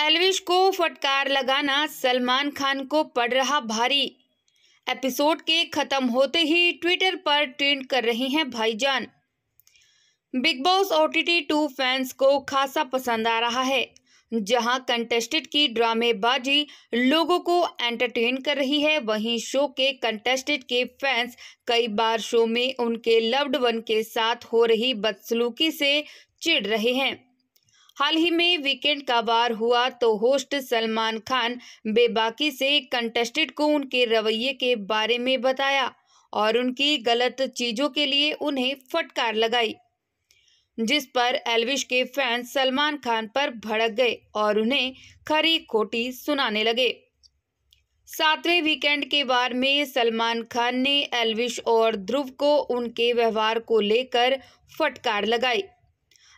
एलविश को फटकार लगाना सलमान खान को पड़ रहा भारी एपिसोड के ख़त्म होते ही ट्विटर पर ट्रेंड कर रहे हैं भाईजान Bigg Boss O T T two fans को खासा पसंद आ रहा है जहां कंटेस्टेंट की ड्रामेबाजी लोगों को एंटरटेन कर रही है वहीं शो के कंटेस्टेंट के फैंस कई बार शो में उनके लव्ड वन के साथ हो रही बदसलूकी से चिढ़ रहे हैं हाल ही में वीकेंड का वार हुआ तो होस्ट सलमान खान बेबाकी से कंटेस्टेंट को उनके रवैये के बारे में बताया और उनकी गलत चीज़ों के लिए उन्हें फटकार लगाई जिस पर एलविश के फैंस सलमान खान पर भड़क गए और उन्हें खरी खोटी सुनाने लगे सातवें वीकेंड के बार में सलमान खान ने एलविश और ध्रुव को उनके व्यवहार को लेकर फटकार लगाई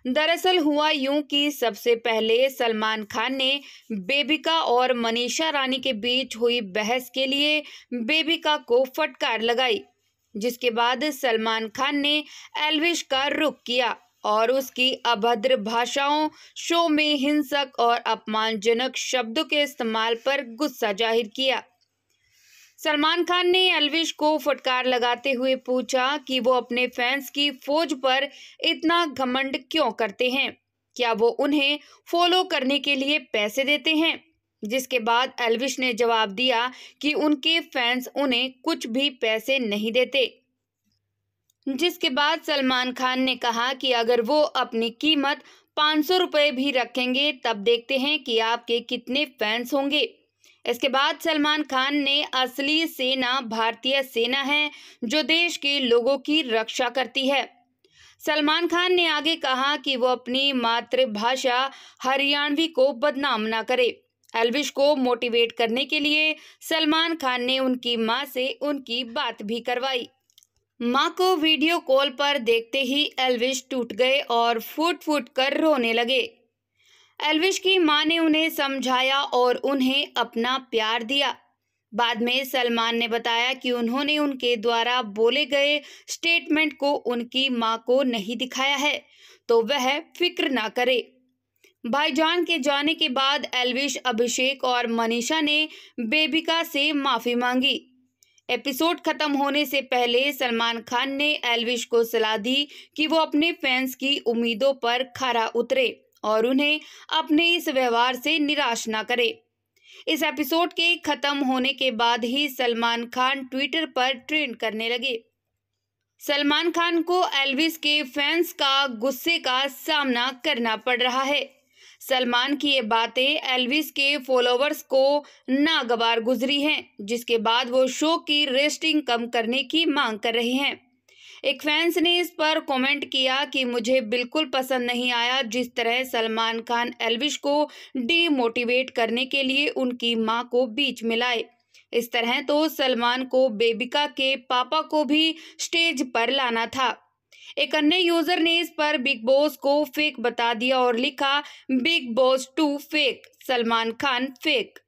दरअसल हुआ यूं कि सबसे पहले सलमान खान ने बेबिका और मनीषा रानी के बीच हुई बहस के लिए बेबिका को फटकार लगाई जिसके बाद सलमान खान ने एलविश का रुख किया और उसकी अभद्र भाषाओं शो में हिंसक और अपमानजनक शब्दों के इस्तेमाल पर गुस्सा जाहिर किया सलमान खान ने एलविश को फटकार लगाते हुए पूछा कि वो अपने फैंस की फौज पर इतना घमंड क्यों करते हैं क्या वो उन्हें फॉलो करने के लिए पैसे देते हैं जिसके बाद एलविश ने जवाब दिया कि उनके फैंस उन्हें कुछ भी पैसे नहीं देते जिसके बाद सलमान खान ने कहा कि अगर वो अपनी कीमत पाँच सौ रुपये भी रखेंगे तब देखते हैं कि आपके कितने फैंस होंगे इसके बाद सलमान खान ने असली सेना भारतीय सेना है जो देश के लोगों की रक्षा करती है सलमान खान ने आगे कहा कि वो अपनी मातृभाषा हरियाणवी को बदनाम ना करे एल्विश को मोटिवेट करने के लिए सलमान खान ने उनकी माँ से उनकी बात भी करवाई माँ को वीडियो कॉल पर देखते ही एल्विश टूट गए और फूट फूट कर रोने लगे एल्विश की मां ने उन्हें समझाया और उन्हें अपना प्यार दिया बाद में सलमान ने बताया कि उन्होंने उनके द्वारा बोले गए स्टेटमेंट को उनकी मां को नहीं दिखाया है तो वह फिक्र ना करे भाईजान के जाने के बाद एल्विश अभिषेक और मनीषा ने बेबिका से माफ़ी मांगी एपिसोड खत्म होने से पहले सलमान खान ने एल्विश को सलाह दी कि वो अपने फैंस की उम्मीदों पर खरा उतरे और उन्हें अपने इस व्यवहार से निराश ना करे इस एपिसोड के खत्म होने के बाद ही सलमान खान ट्विटर पर ट्रेंड करने लगे सलमान खान को एल्विस के फैंस का गुस्से का सामना करना पड़ रहा है सलमान की ये बातें एल्विस के फॉलोवर्स को नागवार गुजरी हैं जिसके बाद वो शो की रेस्टिंग कम करने की मांग कर रहे हैं एक फैंस ने इस पर कमेंट किया कि मुझे बिल्कुल पसंद नहीं आया जिस तरह सलमान खान एल्विश को डीमोटिवेट करने के लिए उनकी मां को बीच मिलाए इस तरह तो सलमान को बेबिका के पापा को भी स्टेज पर लाना था एक अन्य यूजर ने इस पर बिग बॉस को फेक बता दिया और लिखा Bigg Boss two fake Salman Khan fake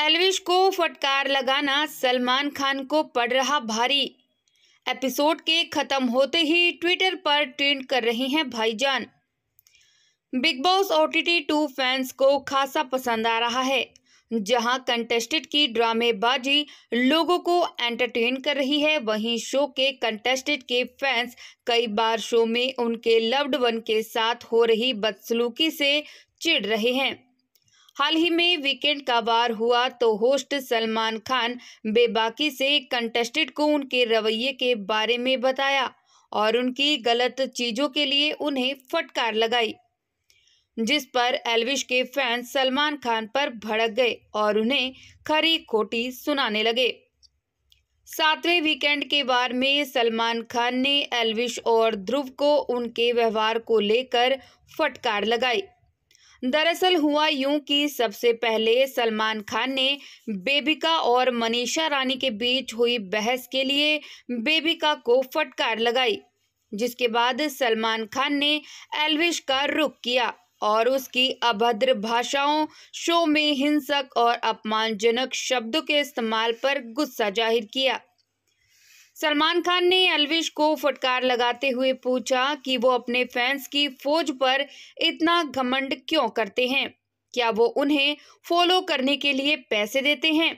Elvish को फटकार लगाना सलमान खान को पड़ रहा भारी एपिसोड के खत्म होते ही ट्विटर पर ट्रेंड कर रही हैं भाईजान Bigg Boss O T T two fans को खासा पसंद आ रहा है जहां कंटेस्टेंट की ड्रामेबाजी लोगों को एंटरटेन कर रही है वहीं शो के कंटेस्टेंट के फैंस कई बार शो में उनके लव्ड वन के साथ हो रही बदसलूकी से चिढ़ रहे हैं हाल ही में वीकेंड का वार हुआ तो होस्ट सलमान खान बेबाकी से कंटेस्टेंट को उनके रवैये के बारे में बताया और उनकी गलत चीज़ों के लिए उन्हें फटकार लगाई जिस पर एलविश के फैंस सलमान खान पर भड़क गए और उन्हें खरी खोटी सुनाने लगे सातवें वीकेंड के बार में सलमान खान ने एलविश और ध्रुव को उनके व्यवहार को लेकर फटकार लगाई दरअसल हुआ यूं कि सबसे पहले सलमान खान ने बेबिका और मनीषा रानी के बीच हुई बहस के लिए बेबिका को फटकार लगाई जिसके बाद सलमान खान ने एलविश का रुख किया और उसकी अभद्र भाषाओं शो में हिंसक और अपमानजनक शब्दों के इस्तेमाल पर गुस्सा जाहिर किया सलमान खान ने एलविश को फटकार लगाते हुए पूछा कि वो अपने फैंस की फौज पर इतना घमंड क्यों करते हैं क्या वो उन्हें फॉलो करने के लिए पैसे देते हैं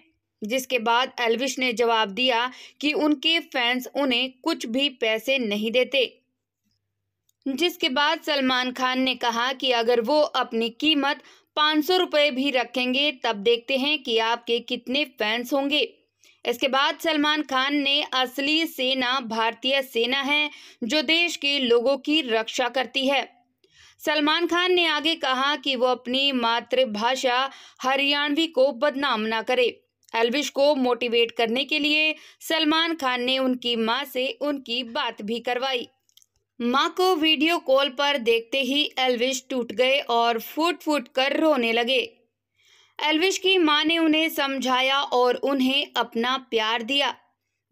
जिसके बाद एलविश ने जवाब दिया कि उनके फैंस उन्हें कुछ भी पैसे नहीं देते जिसके बाद सलमान खान ने कहा कि अगर वो अपनी कीमत पाँच सौ भी रखेंगे तब देखते हैं कि आपके कितने फैंस होंगे इसके बाद सलमान खान ने असली सेना भारतीय सेना है जो देश के लोगों की रक्षा करती है सलमान खान ने आगे कहा कि वो अपनी मातृभाषा हरियाणवी को बदनाम ना करे एल्विश को मोटिवेट करने के लिए सलमान खान ने उनकी मां से उनकी बात भी करवाई मां को वीडियो कॉल पर देखते ही एल्विश टूट गए और फूट फूट कर रोने लगे एलविश की मां ने उन्हें समझाया और उन्हें अपना प्यार दिया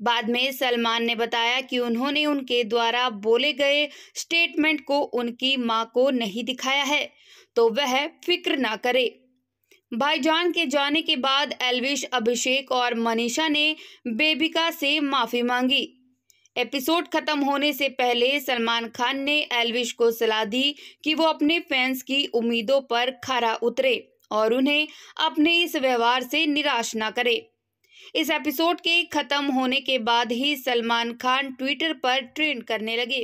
बाद में सलमान ने बताया कि उन्होंने उनके द्वारा बोले गए स्टेटमेंट को उनकी मां को नहीं दिखाया है तो वह फिक्र ना करे भाईजान के जाने के बाद एलविश अभिषेक और मनीषा ने बेबिका से माफ़ी मांगी एपिसोड खत्म होने से पहले सलमान खान ने एलविश को सलाह दी कि वो अपने फैंस की उम्मीदों पर खरा उतरे और उन्हें अपने इस व्यवहार से निराश ना करे इस एपिसोड के खत्म होने के बाद ही सलमान खान ट्विटर पर ट्रेंड करने लगे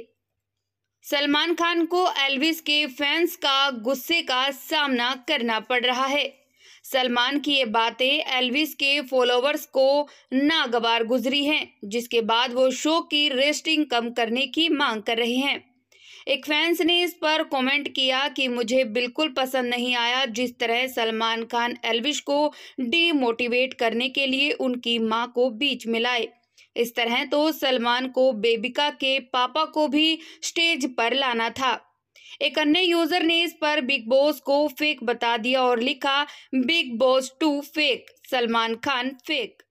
सलमान खान को एल्विस के फैंस का गुस्से का सामना करना पड़ रहा है सलमान की ये बातें एल्विस के फॉलोअर्स को नागवार गुजरी हैं जिसके बाद वो शो की रेस्टिंग कम करने की मांग कर रहे हैं एक फैंस ने इस पर कमेंट किया कि मुझे बिल्कुल पसंद नहीं आया जिस तरह सलमान खान एल्विश को डीमोटिवेट करने के लिए उनकी मां को बीच में लाए इस तरह तो सलमान को बेबिका के पापा को भी स्टेज पर लाना था एक अन्य यूजर ने इस पर बिग बॉस को फेक बता दिया और लिखा Bigg Boss two fake Salman Khan fake